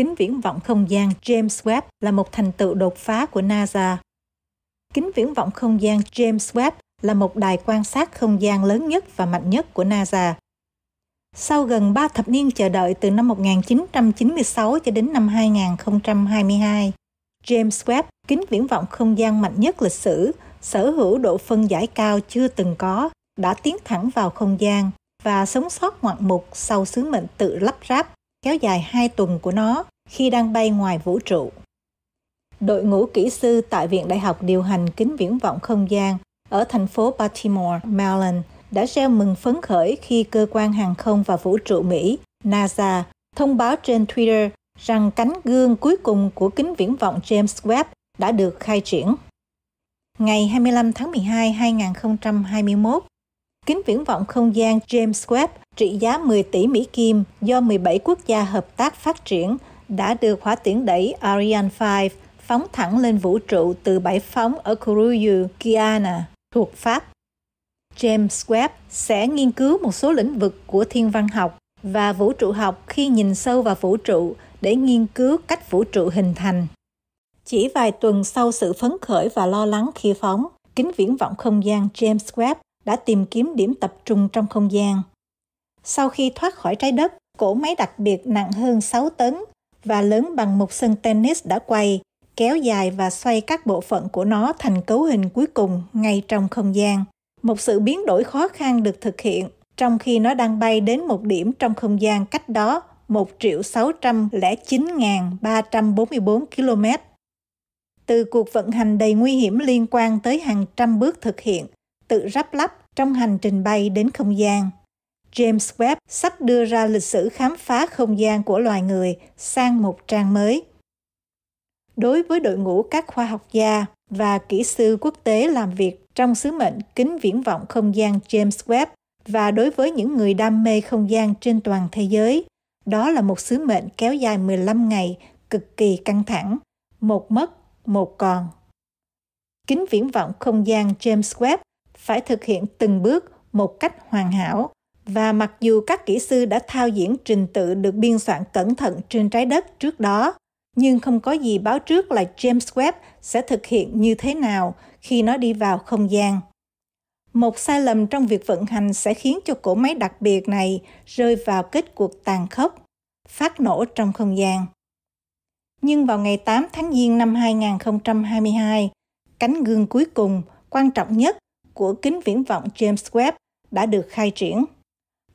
kính viễn vọng không gian James Webb là một thành tựu đột phá của NASA. Kính viễn vọng không gian James Webb là một đài quan sát không gian lớn nhất và mạnh nhất của NASA. Sau gần 3 thập niên chờ đợi từ năm 1996 cho đến năm 2022, James Webb, kính viễn vọng không gian mạnh nhất lịch sử, sở hữu độ phân giải cao chưa từng có, đã tiến thẳng vào không gian và sống sót ngoạn mục sau sứ mệnh tự lắp ráp kéo dài hai tuần của nó khi đang bay ngoài vũ trụ. Đội ngũ kỹ sư tại Viện Đại học Điều hành Kính Viễn vọng Không gian ở thành phố Baltimore, Maryland đã reo mừng phấn khởi khi cơ quan hàng không và vũ trụ Mỹ NASA thông báo trên Twitter rằng cánh gương cuối cùng của kính viễn vọng James Webb đã được khai triển. Ngày 25 tháng 12, 2021, kính viễn vọng không gian James Webb trị giá 10 tỷ Mỹ Kim do 17 quốc gia hợp tác phát triển đã được hỏa tiễn đẩy Ariane 5 phóng thẳng lên vũ trụ từ bãi phóng ở Kourou, Guyana, thuộc Pháp. James Webb sẽ nghiên cứu một số lĩnh vực của thiên văn học và vũ trụ học khi nhìn sâu vào vũ trụ để nghiên cứu cách vũ trụ hình thành. Chỉ vài tuần sau sự phấn khởi và lo lắng khi phóng, kính viễn vọng không gian James Webb đã tìm kiếm điểm tập trung trong không gian. Sau khi thoát khỏi trái đất, cỗ máy đặc biệt nặng hơn 6 tấn và lớn bằng một sân tennis đã quay, kéo dài và xoay các bộ phận của nó thành cấu hình cuối cùng ngay trong không gian. Một sự biến đổi khó khăn được thực hiện trong khi nó đang bay đến một điểm trong không gian cách đó 1.609.344 km. Từ cuộc vận hành đầy nguy hiểm liên quan tới hàng trăm bước thực hiện, tự rắp lắp trong hành trình bay đến không gian. James Webb sắp đưa ra lịch sử khám phá không gian của loài người sang một trang mới. Đối với đội ngũ các khoa học gia và kỹ sư quốc tế làm việc trong sứ mệnh kính viễn vọng không gian James Webb và đối với những người đam mê không gian trên toàn thế giới, đó là một sứ mệnh kéo dài 15 ngày cực kỳ căng thẳng, một mất, một còn. Kính viễn vọng không gian James Webb phải thực hiện từng bước một cách hoàn hảo và mặc dù các kỹ sư đã thao diễn trình tự được biên soạn cẩn thận trên trái đất trước đó nhưng không có gì báo trước là James Webb sẽ thực hiện như thế nào khi nó đi vào không gian. Một sai lầm trong việc vận hành sẽ khiến cho cỗ máy đặc biệt này rơi vào kết cuộc tàn khốc, phát nổ trong không gian. Nhưng vào ngày 8 tháng Giêng năm 2022, cánh gương cuối cùng, quan trọng nhất của kính viễn vọng James Webb đã được khai triển.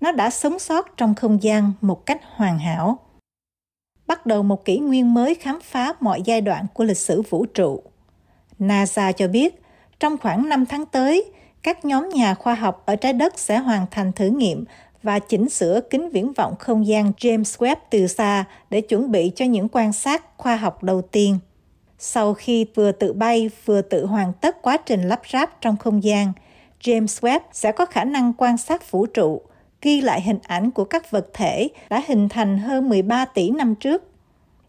Nó đã sống sót trong không gian một cách hoàn hảo. Bắt đầu một kỷ nguyên mới khám phá mọi giai đoạn của lịch sử vũ trụ. NASA cho biết, trong khoảng 5 tháng tới, các nhóm nhà khoa học ở trái đất sẽ hoàn thành thử nghiệm và chỉnh sửa kính viễn vọng không gian James Webb từ xa để chuẩn bị cho những quan sát khoa học đầu tiên. Sau khi vừa tự bay vừa tự hoàn tất quá trình lắp ráp trong không gian, James Webb sẽ có khả năng quan sát vũ trụ, ghi lại hình ảnh của các vật thể đã hình thành hơn 13 tỷ năm trước.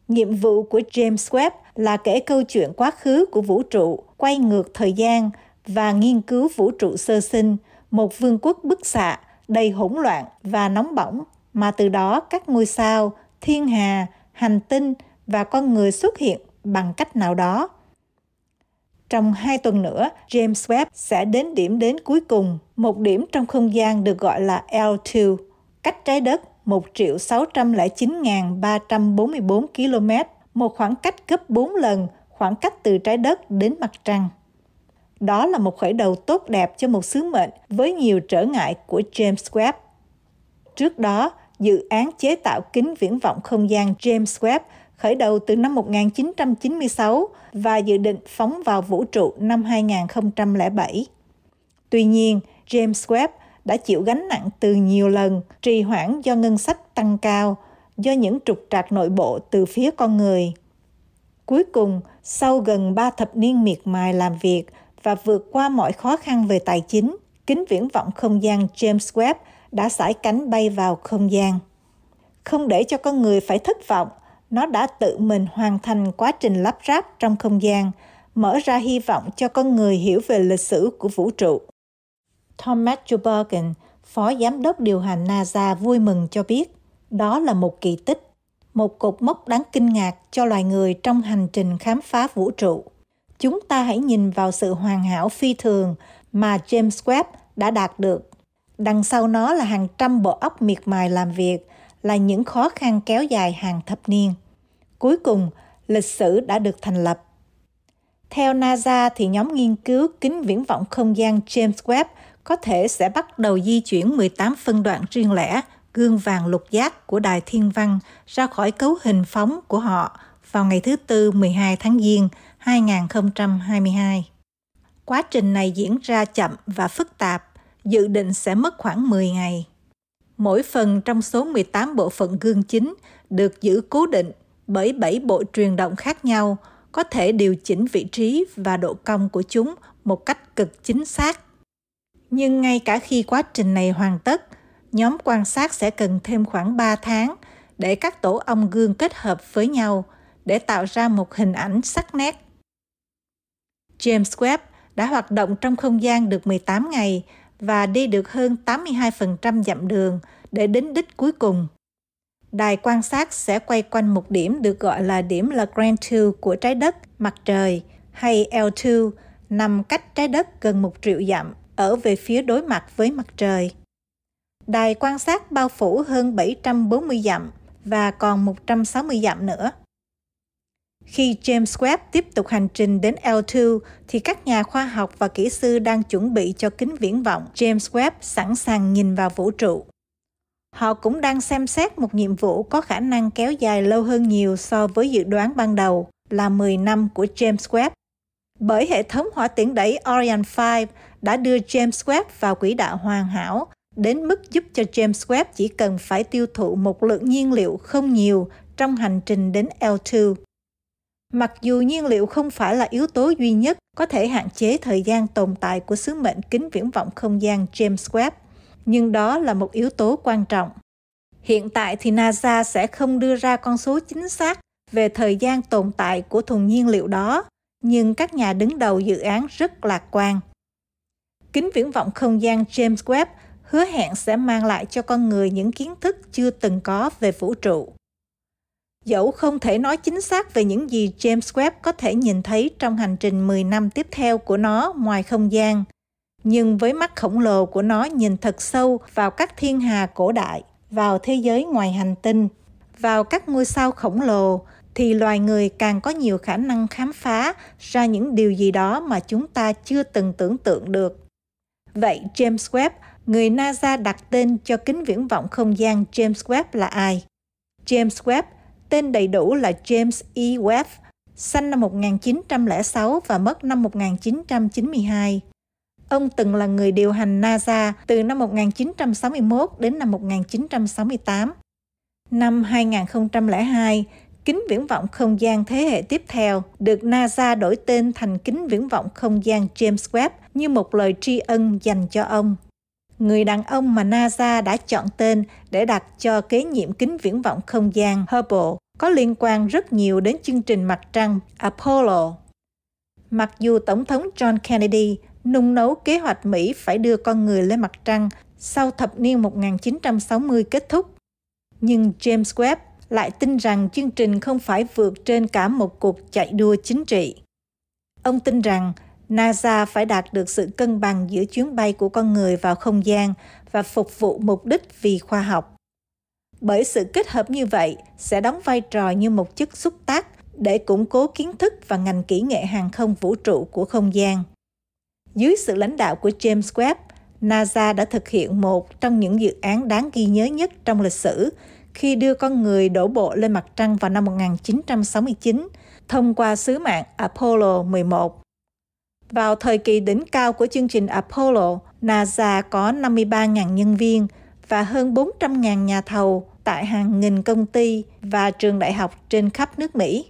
Nhiệm vụ của James Webb là kể câu chuyện quá khứ của vũ trụ, quay ngược thời gian và nghiên cứu vũ trụ sơ sinh, một vương quốc bức xạ, đầy hỗn loạn và nóng bỏng, mà từ đó các ngôi sao, thiên hà, hành tinh và con người xuất hiện bằng cách nào đó. Trong hai tuần nữa, James Webb sẽ đến điểm đến cuối cùng, một điểm trong không gian được gọi là L2, cách trái đất 1 609.344 km, một khoảng cách gấp 4 lần khoảng cách từ trái đất đến mặt trăng. Đó là một khởi đầu tốt đẹp cho một sứ mệnh với nhiều trở ngại của James Webb. Trước đó, dự án chế tạo kính viễn vọng không gian James Webb khởi đầu từ năm 1996 và dự định phóng vào vũ trụ năm 2007. Tuy nhiên, James Webb đã chịu gánh nặng từ nhiều lần trì hoãn do ngân sách tăng cao, do những trục trặc nội bộ từ phía con người. Cuối cùng, sau gần 3 thập niên miệt mài làm việc và vượt qua mọi khó khăn về tài chính, kính viễn vọng không gian James Webb đã sải cánh bay vào không gian. Không để cho con người phải thất vọng, nó đã tự mình hoàn thành quá trình lắp ráp trong không gian, mở ra hy vọng cho con người hiểu về lịch sử của vũ trụ. Thomas Jubergen, phó giám đốc điều hành NASA vui mừng cho biết, đó là một kỳ tích, một cột mốc đáng kinh ngạc cho loài người trong hành trình khám phá vũ trụ. Chúng ta hãy nhìn vào sự hoàn hảo phi thường mà James Webb đã đạt được. Đằng sau nó là hàng trăm bộ óc miệt mài làm việc – là những khó khăn kéo dài hàng thập niên. Cuối cùng, lịch sử đã được thành lập. Theo NASA thì nhóm nghiên cứu kính viễn vọng không gian James Webb có thể sẽ bắt đầu di chuyển 18 phân đoạn riêng lẻ gương vàng lục giác của đài thiên văn ra khỏi cấu hình phóng của họ vào ngày thứ Tư 12 tháng Giêng 2022. Quá trình này diễn ra chậm và phức tạp, dự định sẽ mất khoảng 10 ngày. Mỗi phần trong số 18 bộ phận gương chính được giữ cố định bởi 7 bộ truyền động khác nhau, có thể điều chỉnh vị trí và độ cong của chúng một cách cực chính xác. Nhưng ngay cả khi quá trình này hoàn tất, nhóm quan sát sẽ cần thêm khoảng 3 tháng để các tổ ong gương kết hợp với nhau để tạo ra một hình ảnh sắc nét. James Webb đã hoạt động trong không gian được 18 ngày và đi được hơn 82% dặm đường để đến đích cuối cùng. Đài quan sát sẽ quay quanh một điểm được gọi là điểm Lagrange 2 của trái đất, mặt trời, hay L2, nằm cách trái đất gần một triệu dặm, ở về phía đối mặt với mặt trời. Đài quan sát bao phủ hơn 740 dặm và còn 160 dặm nữa. Khi James Webb tiếp tục hành trình đến L2, thì các nhà khoa học và kỹ sư đang chuẩn bị cho kính viễn vọng James Webb sẵn sàng nhìn vào vũ trụ. Họ cũng đang xem xét một nhiệm vụ có khả năng kéo dài lâu hơn nhiều so với dự đoán ban đầu là 10 năm của James Webb. Bởi hệ thống hỏa tiễn đẩy Orion 5 đã đưa James Webb vào quỹ đạo hoàn hảo, đến mức giúp cho James Webb chỉ cần phải tiêu thụ một lượng nhiên liệu không nhiều trong hành trình đến L2. Mặc dù nhiên liệu không phải là yếu tố duy nhất có thể hạn chế thời gian tồn tại của sứ mệnh kính viễn vọng không gian James Webb, nhưng đó là một yếu tố quan trọng. Hiện tại thì NASA sẽ không đưa ra con số chính xác về thời gian tồn tại của thùng nhiên liệu đó, nhưng các nhà đứng đầu dự án rất lạc quan. Kính viễn vọng không gian James Webb hứa hẹn sẽ mang lại cho con người những kiến thức chưa từng có về vũ trụ. Dẫu không thể nói chính xác về những gì James Webb có thể nhìn thấy trong hành trình 10 năm tiếp theo của nó ngoài không gian, nhưng với mắt khổng lồ của nó nhìn thật sâu vào các thiên hà cổ đại, vào thế giới ngoài hành tinh, vào các ngôi sao khổng lồ, thì loài người càng có nhiều khả năng khám phá ra những điều gì đó mà chúng ta chưa từng tưởng tượng được. Vậy James Webb, người NASA đặt tên cho kính viễn vọng không gian James Webb là ai? James Webb tên đầy đủ là James E. Webb, sinh năm 1906 và mất năm 1992. Ông từng là người điều hành NASA từ năm 1961 đến năm 1968. Năm 2002, kính viễn vọng không gian thế hệ tiếp theo được NASA đổi tên thành kính viễn vọng không gian James Webb như một lời tri ân dành cho ông. Người đàn ông mà NASA đã chọn tên để đặt cho kế nhiệm kính viễn vọng không gian Hubble có liên quan rất nhiều đến chương trình mặt trăng Apollo. Mặc dù Tổng thống John Kennedy nung nấu kế hoạch Mỹ phải đưa con người lên mặt trăng sau thập niên 1960 kết thúc, nhưng James Webb lại tin rằng chương trình không phải vượt trên cả một cuộc chạy đua chính trị. Ông tin rằng NASA phải đạt được sự cân bằng giữa chuyến bay của con người vào không gian và phục vụ mục đích vì khoa học. Bởi sự kết hợp như vậy sẽ đóng vai trò như một chất xúc tác để củng cố kiến thức và ngành kỹ nghệ hàng không vũ trụ của không gian. Dưới sự lãnh đạo của James Webb, NASA đã thực hiện một trong những dự án đáng ghi nhớ nhất trong lịch sử khi đưa con người đổ bộ lên mặt trăng vào năm 1969 thông qua sứ mạng Apollo 11. Vào thời kỳ đỉnh cao của chương trình Apollo, NASA có 53.000 nhân viên và hơn 400.000 nhà thầu tại hàng nghìn công ty và trường đại học trên khắp nước Mỹ.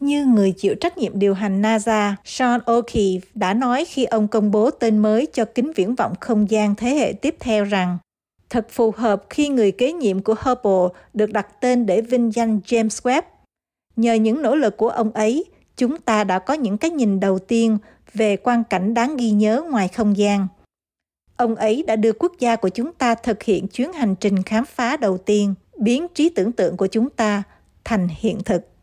Như người chịu trách nhiệm điều hành NASA, Sean O'Keefe đã nói khi ông công bố tên mới cho kính viễn vọng không gian thế hệ tiếp theo rằng thật phù hợp khi người kế nhiệm của Hubble được đặt tên để vinh danh James Webb. Nhờ những nỗ lực của ông ấy, chúng ta đã có những cái nhìn đầu tiên về quan cảnh đáng ghi nhớ ngoài không gian. Ông ấy đã đưa quốc gia của chúng ta thực hiện chuyến hành trình khám phá đầu tiên, biến trí tưởng tượng của chúng ta thành hiện thực.